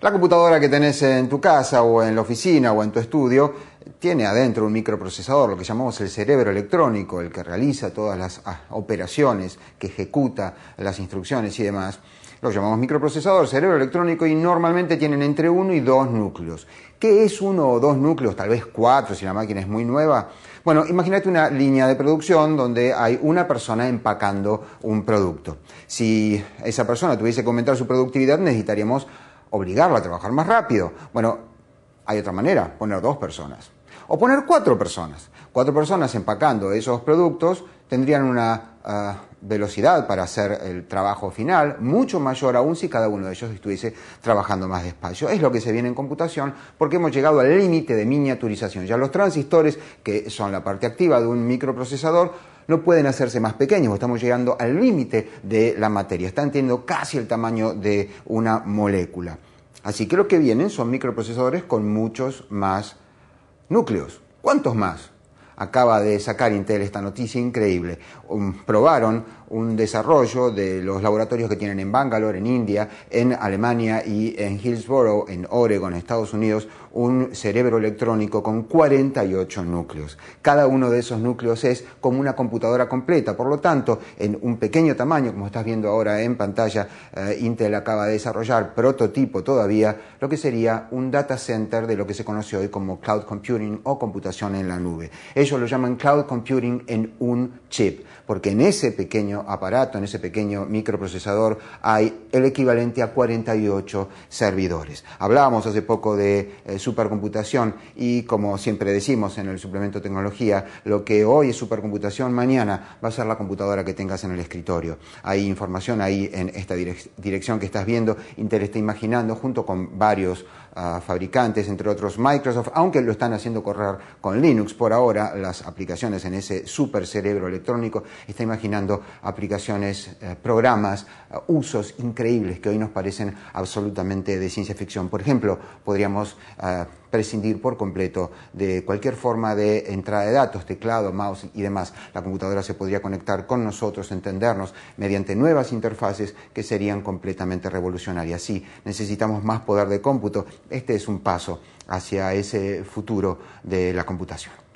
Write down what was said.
La computadora que tenés en tu casa o en la oficina o en tu estudio tiene adentro un microprocesador, lo que llamamos el cerebro electrónico, el que realiza todas las ah, operaciones, que ejecuta las instrucciones y demás. Lo llamamos microprocesador, cerebro electrónico y normalmente tienen entre uno y dos núcleos. ¿Qué es uno o dos núcleos? Tal vez cuatro si la máquina es muy nueva. Bueno, imagínate una línea de producción donde hay una persona empacando un producto. Si esa persona tuviese que aumentar su productividad, necesitaríamos obligarla a trabajar más rápido. Bueno, hay otra manera, poner dos personas. O poner cuatro personas. Cuatro personas empacando esos productos tendrían una ah, velocidad para hacer el trabajo final mucho mayor aún si cada uno de ellos estuviese trabajando más despacio. Es lo que se viene en computación porque hemos llegado al límite de miniaturización. Ya los transistores, que son la parte activa de un microprocesador, no pueden hacerse más pequeños, estamos llegando al límite de la materia, están teniendo casi el tamaño de una molécula. Así que lo que vienen son microprocesadores con muchos más núcleos. ¿Cuántos más? acaba de sacar Intel esta noticia increíble. Um, probaron un desarrollo de los laboratorios que tienen en Bangalore, en India, en Alemania y en Hillsborough, en Oregon, Estados Unidos, un cerebro electrónico con 48 núcleos. Cada uno de esos núcleos es como una computadora completa, por lo tanto, en un pequeño tamaño, como estás viendo ahora en pantalla, eh, Intel acaba de desarrollar prototipo todavía, lo que sería un data center de lo que se conoce hoy como cloud computing o computación en la nube ellos lo llaman cloud computing en un chip, porque en ese pequeño aparato, en ese pequeño microprocesador, hay el equivalente a 48 servidores. Hablábamos hace poco de eh, supercomputación y como siempre decimos en el suplemento tecnología, lo que hoy es supercomputación, mañana va a ser la computadora que tengas en el escritorio. Hay información ahí en esta dirección que estás viendo, Intel está imaginando, junto con varios fabricantes, entre otros Microsoft, aunque lo están haciendo correr con Linux por ahora, las aplicaciones en ese super cerebro electrónico está imaginando aplicaciones, eh, programas, eh, usos increíbles que hoy nos parecen absolutamente de ciencia ficción. Por ejemplo, podríamos eh, prescindir por completo de cualquier forma de entrada de datos, teclado, mouse y demás. La computadora se podría conectar con nosotros, entendernos mediante nuevas interfaces que serían completamente revolucionarias. Sí, necesitamos más poder de cómputo este es un paso hacia ese futuro de la computación.